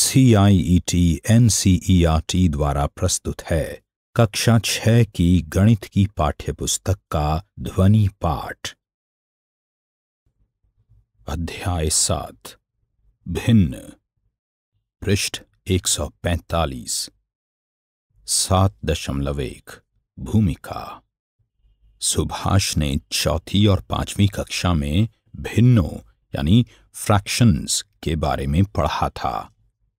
CIET NCERT e e द्वारा प्रस्तुत है कक्षा छह की गणित की पाठ्यपुस्तक का ध्वनि पाठ अध्याय सात भिन्न पृष्ठ 145 सात दशमलव एक भूमिका सुभाष ने चौथी और पांचवी कक्षा में भिन्नों यानी फ्रैक्शंस के बारे में पढ़ा था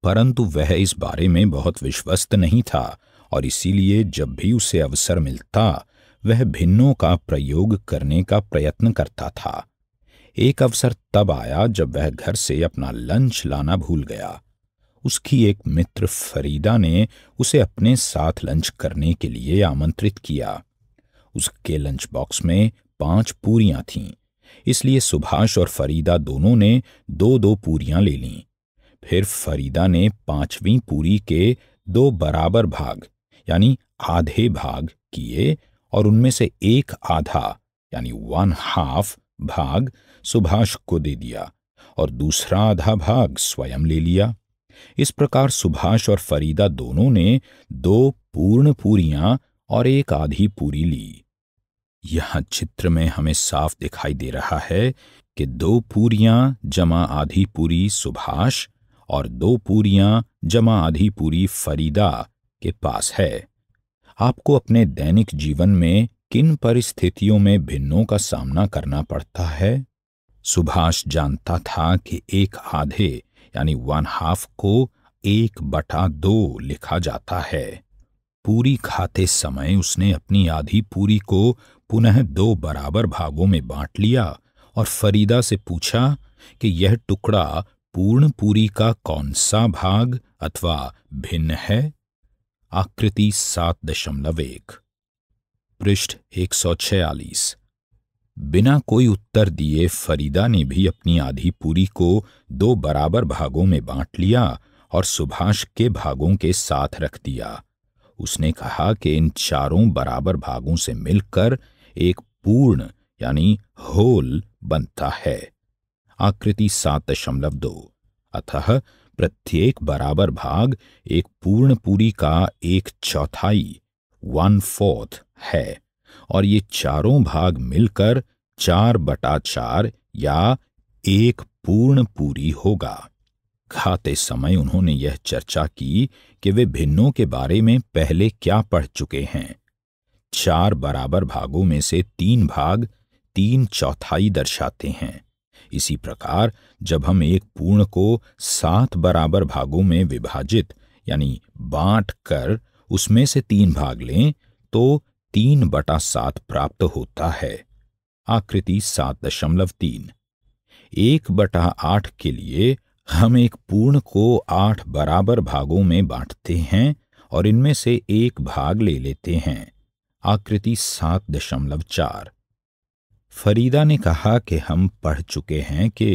परंतु वह इस बारे में बहुत विश्वस्त नहीं था और इसीलिए जब भी उसे अवसर मिलता वह भिन्नों का प्रयोग करने का प्रयत्न करता था एक अवसर तब आया जब वह घर से अपना लंच लाना भूल गया उसकी एक मित्र फरीदा ने उसे अपने साथ लंच करने के लिए आमंत्रित किया उसके लंच बॉक्स में पांच पूरियां थीं इसलिए सुभाष और फरीदा दोनों ने दो दो पूरियां ले लीं फिर फरीदा ने पांचवीं पूरी के दो बराबर भाग यानी आधे भाग किए और उनमें से एक आधा यानी वन हाफ भाग सुभाष को दे दिया और दूसरा आधा भाग स्वयं ले लिया इस प्रकार सुभाष और फरीदा दोनों ने दो पूर्ण पूरियां और एक आधी पूरी ली यह चित्र में हमें साफ दिखाई दे रहा है कि दो पूरियां जमा आधी पूरी सुभाष और दो पूरियां जमा आधी पूरी फरीदा के पास है आपको अपने दैनिक जीवन में किन परिस्थितियों में भिन्नों का सामना करना पड़ता है सुभाष जानता था कि एक आधे यानी वन हाफ को एक बटा दो लिखा जाता है पूरी खाते समय उसने अपनी आधी पूरी को पुनः दो बराबर भागों में बांट लिया और फरीदा से पूछा कि यह टुकड़ा पूरी का कौन सा भाग अथवा भिन्न है आकृति सात दशमलव एक पृष्ठ एक सौ छियालीस बिना कोई उत्तर दिए फरीदा ने भी अपनी आधी पूरी को दो बराबर भागों में बांट लिया और सुभाष के भागों के साथ रख दिया उसने कहा कि इन चारों बराबर भागों से मिलकर एक पूर्ण यानी होल बनता है आकृति सात दशमलव दो अतः प्रत्येक बराबर भाग एक पूर्ण पूरी का एक चौथाई वन फोर्थ है और ये चारों भाग मिलकर चार बटा चार या एक पूर्ण पूरी होगा खाते समय उन्होंने यह चर्चा की कि वे भिन्नों के बारे में पहले क्या पढ़ चुके हैं चार बराबर भागों में से तीन भाग तीन चौथाई दर्शाते हैं इसी प्रकार जब हम एक पूर्ण को सात बराबर भागों में विभाजित यानी बांट कर उसमें से तीन भाग लें तो तीन बटा सात प्राप्त होता है आकृति सात दशमलव तीन एक बटा आठ के लिए हम एक पूर्ण को आठ बराबर भागों में बांटते हैं और इनमें से एक भाग ले लेते हैं आकृति सात दशमलव चार फरीदा ने कहा कि हम पढ़ चुके हैं कि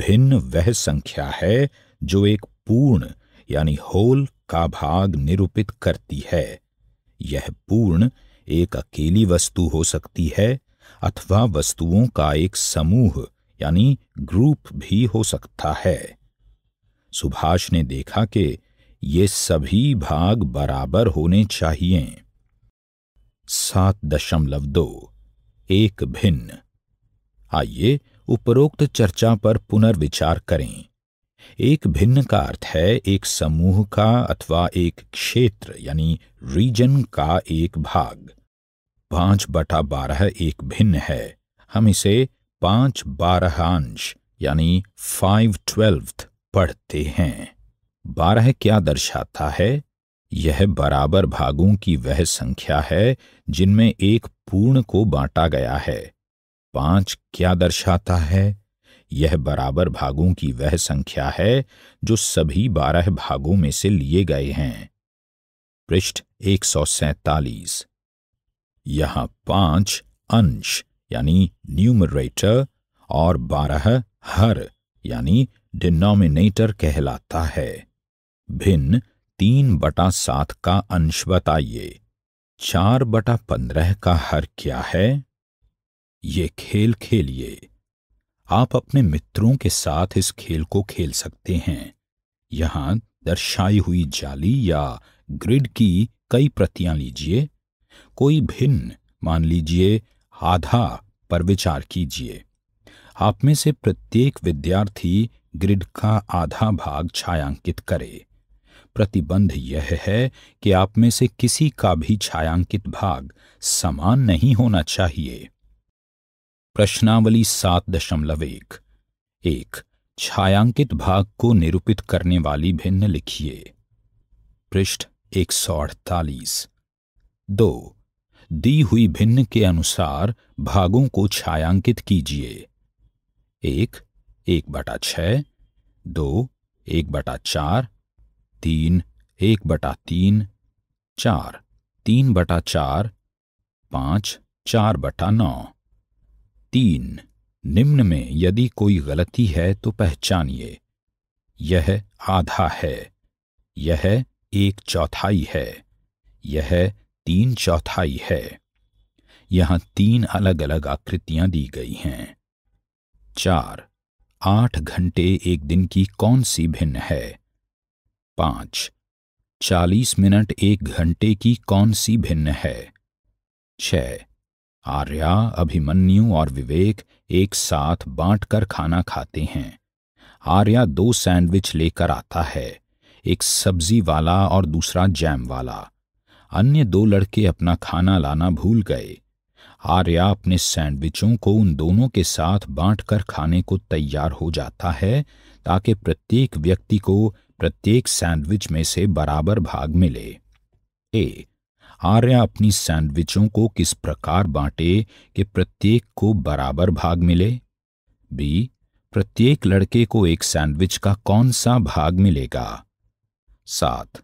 भिन्न वह संख्या है जो एक पूर्ण यानी होल का भाग निरूपित करती है यह पूर्ण एक अकेली वस्तु हो सकती है अथवा वस्तुओं का एक समूह यानी ग्रुप भी हो सकता है सुभाष ने देखा कि ये सभी भाग बराबर होने चाहिए सात दशमलव दो एक भिन्न आइए उपरोक्त चर्चा पर पुनर्विचार करें एक भिन्न का अर्थ है एक समूह का अथवा एक क्षेत्र यानी रीजन का एक भाग पांच बटा बारह एक भिन्न है हम इसे पांच बारहांश यानी फाइव ट्वेल्व पढ़ते हैं बारह क्या दर्शाता है यह बराबर भागों की वह संख्या है जिनमें एक पूर्ण को बांटा गया है पांच क्या दर्शाता है यह बराबर भागों की वह संख्या है जो सभी बारह भागों में से लिए गए हैं पृष्ठ एक सौ सैतालीस यहां पांच अंश यानी न्यूमरेटर और बारह हर यानी डिनोमिनेटर कहलाता है भिन्न तीन बटा सात का अंश बताइए चार बटा पंद्रह का हर क्या है ये खेल खेलिए आप अपने मित्रों के साथ इस खेल को खेल सकते हैं यहां दर्शाई हुई जाली या ग्रिड की कई प्रतियां लीजिए कोई भिन्न मान लीजिए आधा पर विचार कीजिए आप में से प्रत्येक विद्यार्थी ग्रिड का आधा भाग छायांकित करे प्रतिबंध यह है कि आप में से किसी का भी छायांकित भाग समान नहीं होना चाहिए प्रश्नावली सात दशमलव एक एक छायांकित भाग को निरूपित करने वाली भिन्न लिखिए पृष्ठ एक सौ अड़तालीस दो दी हुई भिन्न के अनुसार भागों को छायांकित कीजिए एक एक बटा छ दो एक बटा चार तीन एक बटा तीन चार तीन बटा चार पांच चार बटा नौ तीन निम्न में यदि कोई गलती है तो पहचानिए यह आधा है यह एक चौथाई है यह तीन चौथाई है यहाँ तीन अलग अलग आकृतियां दी गई हैं चार आठ घंटे एक दिन की कौन सी भिन्न है पांच चालीस मिनट एक घंटे की कौन सी भिन्न है छ आर्या अभिमन्यु और विवेक एक साथ बांटकर खाना खाते हैं आर्या दो सैंडविच लेकर आता है एक सब्जी वाला और दूसरा जैम वाला अन्य दो लड़के अपना खाना लाना भूल गए आर्या अपने सैंडविचों को उन दोनों के साथ बांटकर खाने को तैयार हो जाता है ताकि प्रत्येक व्यक्ति को प्रत्येक सैंडविच में से बराबर भाग मिले ए आर्या अपनी सैंडविचों को किस प्रकार बांटे कि प्रत्येक को बराबर भाग मिले बी प्रत्येक लड़के को एक सैंडविच का कौन सा भाग मिलेगा सात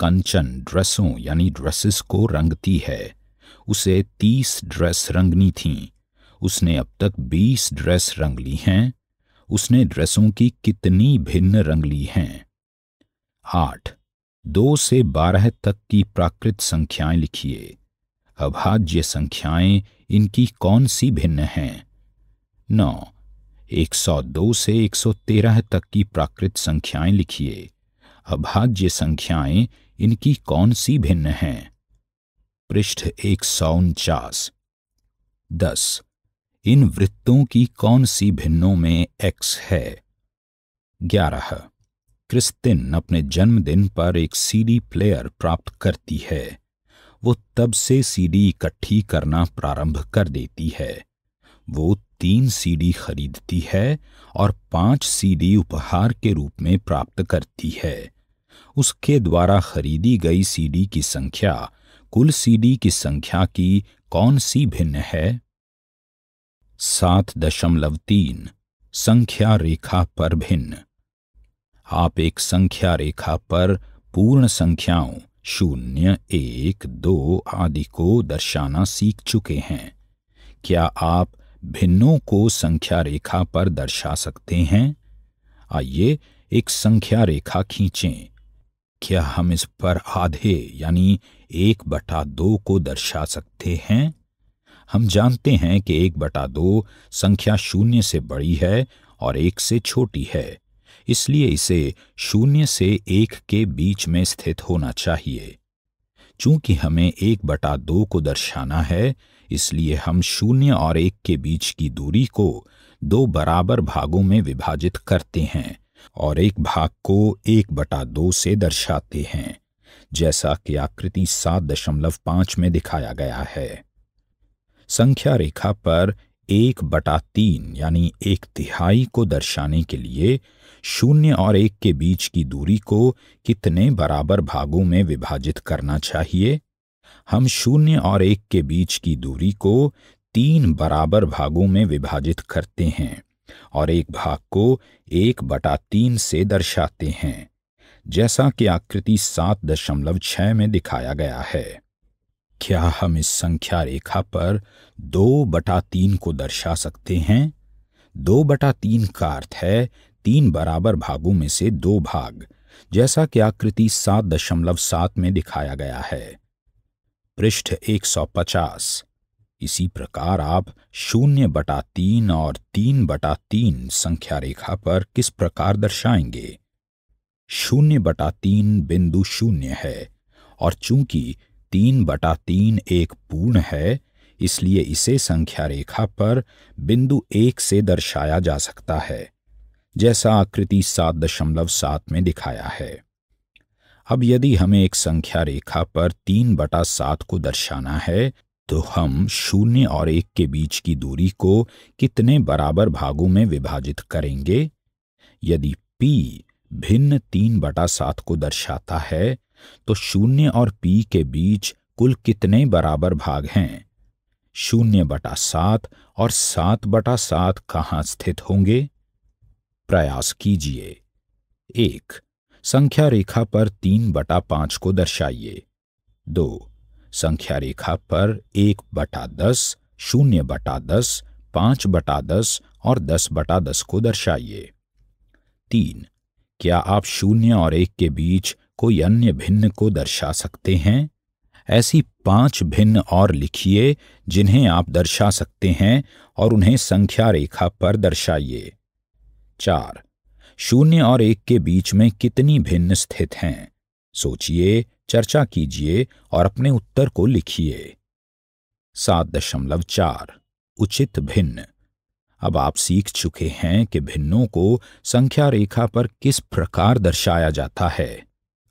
कंचन ड्रेसों यानी ड्रेसेस को रंगती है उसे तीस ड्रेस रंगनी थी उसने अब तक बीस ड्रेस रंग ली हैं उसने ड्रेसों की कितनी भिन्न रंग ली हैं आठ दो से बारह तक की प्राकृत संख्याएं लिखिए अभाज्य संख्याएं इनकी कौन सी भिन्न हैं नौ एक सौ दो से एक सौ तेरह तक की प्राकृत संख्याएं लिखिए अभाज्य संख्याएं इनकी कौन सी भिन्न हैं पृष्ठ एक सौ उनचास दस इन वृत्तों की कौन सी भिन्नों में एक्स है ग्यारह क्रिस्तिन अपने जन्मदिन पर एक सीडी प्लेयर प्राप्त करती है वो तब से सीडी इकट्ठी करना प्रारंभ कर देती है वो तीन सीडी खरीदती है और पांच सीडी उपहार के रूप में प्राप्त करती है उसके द्वारा खरीदी गई सीडी की संख्या कुल सीडी की संख्या की कौन सी भिन्न है सात दशमलव तीन संख्या रेखा पर भिन्न आप एक संख्या रेखा पर पूर्ण संख्याओं शून्य एक दो आदि को दर्शाना सीख चुके हैं क्या आप भिन्नों को संख्या रेखा पर दर्शा सकते हैं आइए एक संख्या रेखा खींचें क्या हम इस पर आधे यानी एक बटा दो को दर्शा सकते हैं हम जानते हैं कि एक बटा दो संख्या शून्य से बड़ी है और एक से छोटी है इसलिए इसे शून्य से एक के बीच में स्थित होना चाहिए चूंकि हमें एक बटा दो को दर्शाना है इसलिए हम शून्य और एक के बीच की दूरी को दो बराबर भागों में विभाजित करते हैं और एक भाग को एक बटा दो से दर्शाते हैं जैसा कि आकृति सात दशमलव पांच में दिखाया गया है संख्या रेखा पर एक बटा तीन यानी एक तिहाई को दर्शाने के लिए शून्य और एक के बीच की दूरी को कितने बराबर भागों में विभाजित करना चाहिए हम शून्य और एक के बीच की दूरी को तीन बराबर भागों में विभाजित करते हैं और एक भाग को एक बटा तीन से दर्शाते हैं जैसा कि आकृति सात दशमलव छः में दिखाया गया है क्या हम इस संख्या रेखा पर दो बटा तीन को दर्शा सकते हैं दो बटा तीन का अर्थ है तीन बराबर भागों में से दो भाग जैसा कि आकृति सात दशमलव सात में दिखाया गया है पृष्ठ 150 इसी प्रकार आप शून्य बटा तीन और तीन बटा तीन संख्या रेखा पर किस प्रकार दर्शाएंगे शून्य बटा तीन बिंदु शून्य है और चूंकि तीन बटा तीन एक पूर्ण है इसलिए इसे संख्या रेखा पर बिंदु एक से दर्शाया जा सकता है जैसा आकृति सात दशमलव सात में दिखाया है अब यदि हमें एक संख्या रेखा पर तीन बटा सात को दर्शाना है तो हम शून्य और एक के बीच की दूरी को कितने बराबर भागों में विभाजित करेंगे यदि पी भिन्न तीन बटा सात को दर्शाता है तो शून्य और पी के बीच कुल कितने बराबर भाग हैं शून्य बटा सात और सात बटा सात कहां स्थित होंगे प्रयास कीजिए एक संख्या रेखा पर तीन बटा पांच को दर्शाइए दो संख्या रेखा पर एक बटा दस शून्य बटा दस पांच बटा दस और दस बटा दस को दर्शाइए तीन क्या आप शून्य और एक के बीच कोई अन्य भिन्न को दर्शा सकते हैं ऐसी पांच भिन्न और लिखिए जिन्हें आप दर्शा सकते हैं और उन्हें संख्या रेखा पर दर्शाइए चार शून्य और एक के बीच में कितनी भिन्न स्थित हैं सोचिए चर्चा कीजिए और अपने उत्तर को लिखिए सात दशमलव चार उचित भिन्न अब आप सीख चुके हैं कि भिन्नों को संख्या रेखा पर किस प्रकार दर्शाया जाता है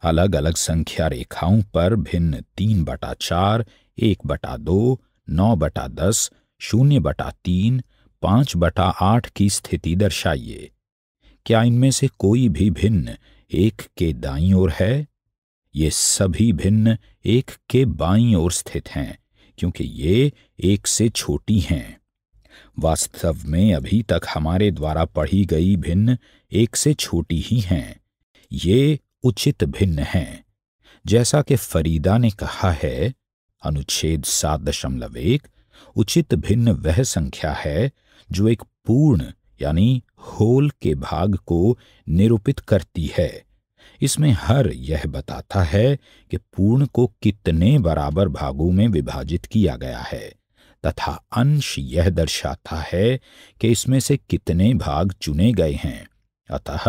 अलग अलग संख्या रेखाओं पर भिन्न तीन बटा चार एक बटा दो नौ बटा दस शून्य बटा तीन पांच बटा आठ की स्थिति दर्शाइए क्या इनमें से कोई भी भिन्न एक के दाई ओर है ये सभी भिन्न एक के बाई ओर स्थित हैं क्योंकि ये एक से छोटी हैं वास्तव में अभी तक हमारे द्वारा पढ़ी गई भिन्न एक से छोटी ही हैं ये उचित भिन्न हैं जैसा कि फरीदा ने कहा है अनुच्छेद सात दशमलव एक उचित भिन्न वह संख्या है जो एक पूर्ण यानी होल के भाग को निरूपित करती है इसमें हर यह बताता है कि पूर्ण को कितने बराबर भागों में विभाजित किया गया है तथा अंश यह दर्शाता है कि इसमें से कितने भाग चुने गए हैं अतः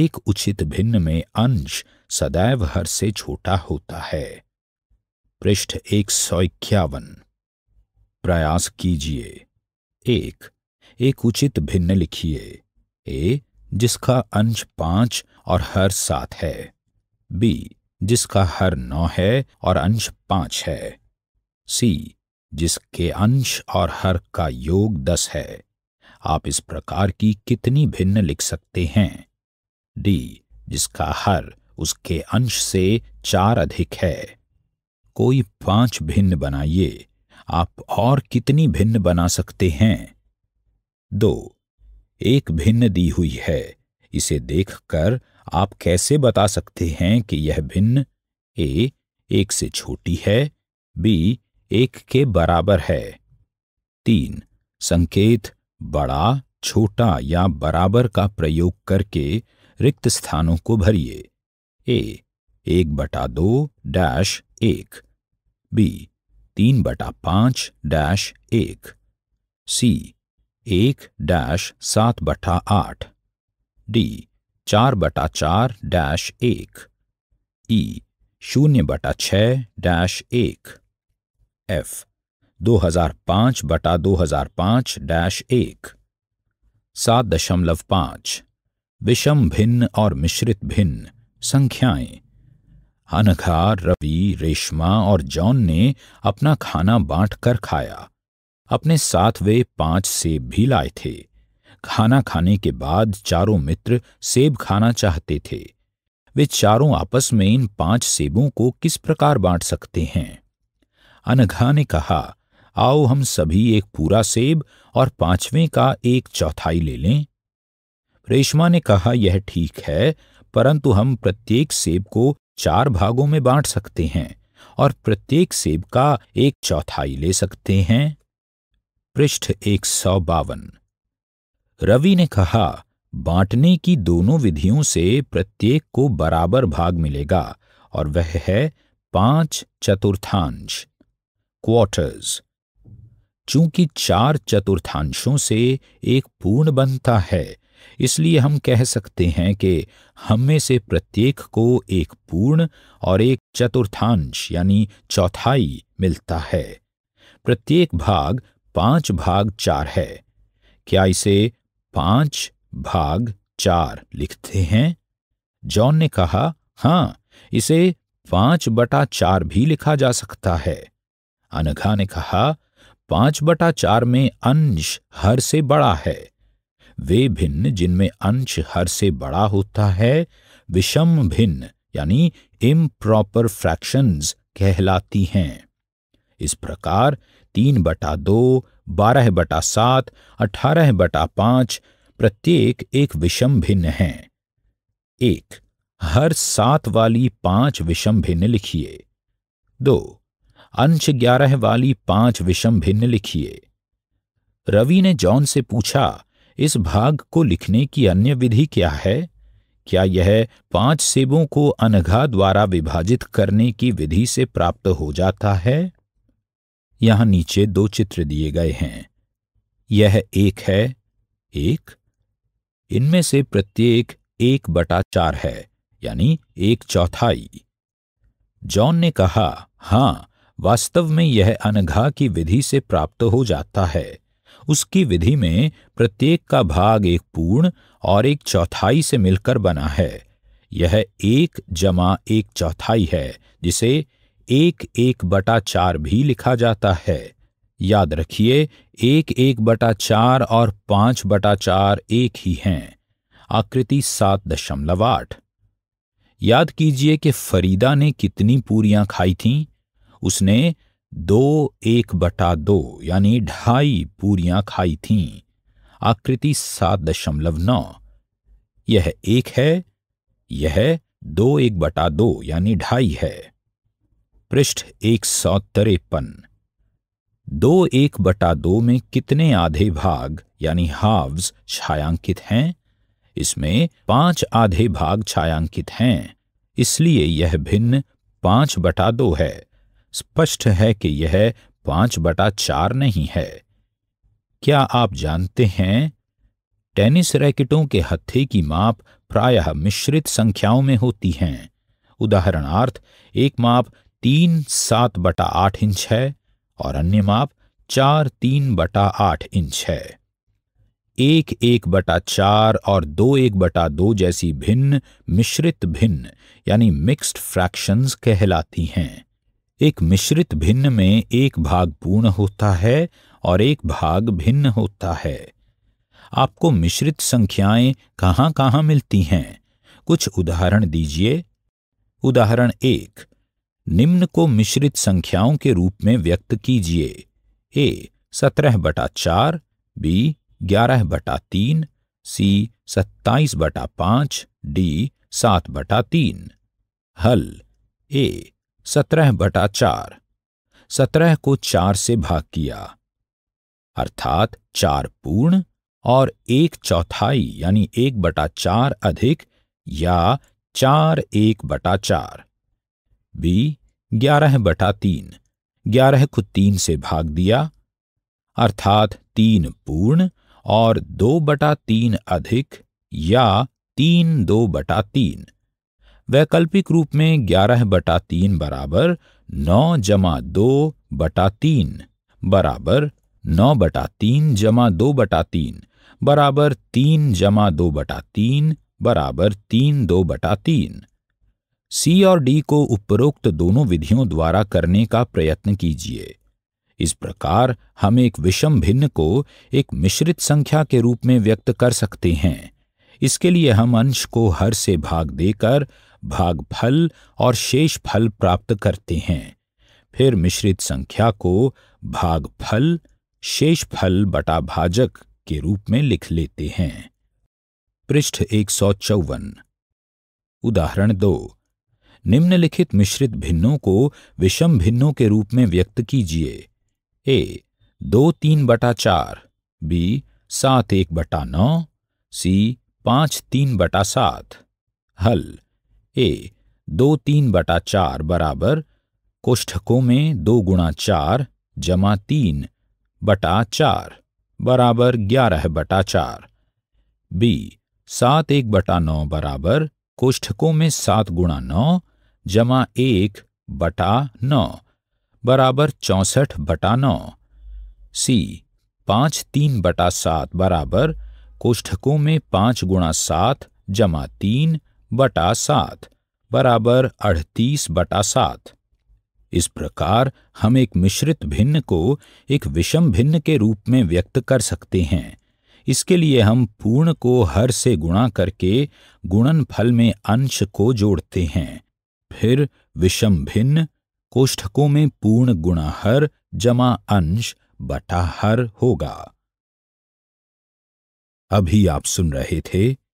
एक उचित भिन्न में अंश सदैव हर से छोटा होता है पृष्ठ एक सौ इक्यावन प्रयास कीजिए एक एक उचित भिन्न लिखिए ए जिसका अंश पांच और हर सात है बी जिसका हर नौ है और अंश पांच है सी जिसके अंश और हर का योग दस है आप इस प्रकार की कितनी भिन्न लिख सकते हैं डी जिसका हर उसके अंश से चार अधिक है कोई पांच भिन्न बनाइए आप और कितनी भिन्न बना सकते हैं दो एक भिन्न दी हुई है इसे देखकर आप कैसे बता सकते हैं कि यह भिन्न ए एक से छोटी है बी एक के बराबर है तीन संकेत बड़ा छोटा या बराबर का प्रयोग करके रिक्त स्थानों को भरिए ए एक बटा दो डैश एक बी तीन बटा पांच डैश एक सी एक डैश सात बटा आठ डी चार बटा चार डैश एक ई शून्य बटा छः डैश एक एफ 2005 बटा 2005 डैश एक सात दशमलव पांच विषम भिन्न और मिश्रित भिन्न संख्याएं अनघा रवि रेशमा और जॉन ने अपना खाना बांट कर खाया अपने साथ वे पांच सेब भी लाए थे खाना खाने के बाद चारों मित्र सेब खाना चाहते थे वे चारों आपस में इन पांच सेबों को किस प्रकार बांट सकते हैं अनघा ने कहा आओ हम सभी एक पूरा सेब और पांचवें का एक चौथाई ले लें रेशमा ने कहा यह ठीक है परंतु हम प्रत्येक सेब को चार भागों में बांट सकते हैं और प्रत्येक सेब का एक चौथाई ले सकते हैं पृष्ठ एक सौ बावन रवि ने कहा बांटने की दोनों विधियों से प्रत्येक को बराबर भाग मिलेगा और वह है पांच चतुर्थांश क्वार्टर्स चूंकि चार चतुर्थांशों से एक पूर्ण बनता है इसलिए हम कह सकते हैं कि हम में से प्रत्येक को एक पूर्ण और एक चतुर्थांश यानी चौथाई मिलता है प्रत्येक भाग पांच भाग चार है क्या इसे पांच भाग चार लिखते हैं जॉन ने कहा हाँ इसे पांच बटा चार भी लिखा जा सकता है अनघा ने कहा पांच बटा चार में अंश हर से बड़ा है वे भिन्न जिनमें अंश हर से बड़ा होता है विषम भिन्न यानी इम प्रॉपर फ्रैक्शंस कहलाती हैं इस प्रकार तीन बटा दो बारह बटा सात अठारह बटा पांच प्रत्येक एक विषम भिन्न है एक हर सात वाली पांच विषम भिन्न लिखिए दो अंश ग्यारह वाली पांच विषम भिन्न लिखिए रवि ने जॉन से पूछा इस भाग को लिखने की अन्य विधि क्या है क्या यह पांच सेबों को अनघा द्वारा विभाजित करने की विधि से प्राप्त हो जाता है यहां नीचे दो चित्र दिए गए हैं यह एक है एक इनमें से प्रत्येक एक बटा चार है यानी एक चौथाई जॉन ने कहा हां वास्तव में यह अनघा की विधि से प्राप्त हो जाता है उसकी विधि में प्रत्येक का भाग एक पूर्ण और एक चौथाई से मिलकर बना है यह एक जमा एक चौथाई है जिसे एक एक बटा चार भी लिखा जाता है याद रखिए एक एक बटा चार और पांच बटा चार एक ही हैं आकृति सात दशमलव आठ याद कीजिए कि फरीदा ने कितनी पूरियां खाई थीं उसने दो एक बटा दो यानी ढाई पूरियां खाई थीं आकृति सात दशमलव नौ यह एक है यह दो एक बटा दो यानी ढाई है पृष्ठ एक सौ तिरपन दो एक बटा दो में कितने आधे भाग यानी हाव्स छायांकित हैं इसमें पांच आधे भाग छायांकित हैं इसलिए यह भिन्न पांच बटा दो है स्पष्ट है कि यह पांच बटा चार नहीं है क्या आप जानते हैं टेनिस रैकेटों के हत्थे की माप प्रायः मिश्रित संख्याओं में होती हैं उदाहरणार्थ एक माप तीन सात बटा आठ इंच है और अन्य माप चार तीन बटा आठ इंच है एक एक बटा चार और दो एक बटा दो जैसी भिन्न मिश्रित भिन्न यानी मिक्स्ड फ्रैक्शंस कहलाती हैं एक मिश्रित भिन्न में एक भाग पूर्ण होता है और एक भाग भिन्न होता है आपको मिश्रित संख्याएं कहाँ कहाँ मिलती हैं कुछ उदाहरण दीजिए उदाहरण एक निम्न को मिश्रित संख्याओं के रूप में व्यक्त कीजिए ए सत्रह बटा चार बी ग्यारह बटा तीन सी सत्ताईस बटा पांच डी सात बटा तीन हल ए सत्रह बटा चार सत्रह को चार से भाग किया अर्थात चार पूर्ण और एक चौथाई यानी एक बटा चार अधिक या चार एक बटा चार बी ग्यारह बटा तीन ग्यारह को तीन से भाग दिया अर्थात तीन पूर्ण और दो बटा तीन अधिक या तीन दो बटा तीन वैकल्पिक रूप में ग्यारह बटा तीन बराबर नौ जमा दो बटा तीन बराबर नौ बटा तीन जमा दो बटा तीन बराबर तीन जमा दो बटा तीन बराबर तीन दो बटा तीन सी और डी को उपरोक्त दोनों विधियों द्वारा करने का प्रयत्न कीजिए इस प्रकार हम एक विषम भिन्न को एक मिश्रित संख्या के रूप में व्यक्त कर सकते हैं इसके लिए हम अंश को हर से भाग देकर भाग फल और शेष फल प्राप्त करते हैं फिर मिश्रित संख्या को भाग फल शेष फल बटा भाजक के रूप में लिख लेते हैं पृष्ठ एक सौ चौवन उदाहरण दो निम्नलिखित मिश्रित भिन्नों को विषम भिन्नों के रूप में व्यक्त कीजिए ए दो तीन बटा चार बी सात एक बटा नौ सी पांच तीन बटा सात हल ए दो तीन बटा चार बराबर कोष्ठकों में दो गुणा चार जमा तीन बटा चार बराबर ग्यारह बटा चार बी सात एक बटा नौ बराबर कोष्ठकों में सात गुणा नौ जमा एक बटा नौ बराबर चौसठ बटा नौ सी पाँच तीन बटा सात बराबर कोष्ठकों में पाँच गुणा सात जमा तीन बटा सात बराबर अड़तीस बटा सात इस प्रकार हम एक मिश्रित भिन्न को एक विषम भिन्न के रूप में व्यक्त कर सकते हैं इसके लिए हम पूर्ण को हर से गुणा करके गुणन फल में अंश को जोड़ते हैं फिर विषम भिन्न कोष्ठकों में पूर्ण गुणा हर जमा अंश बटा हर होगा अभी आप सुन रहे थे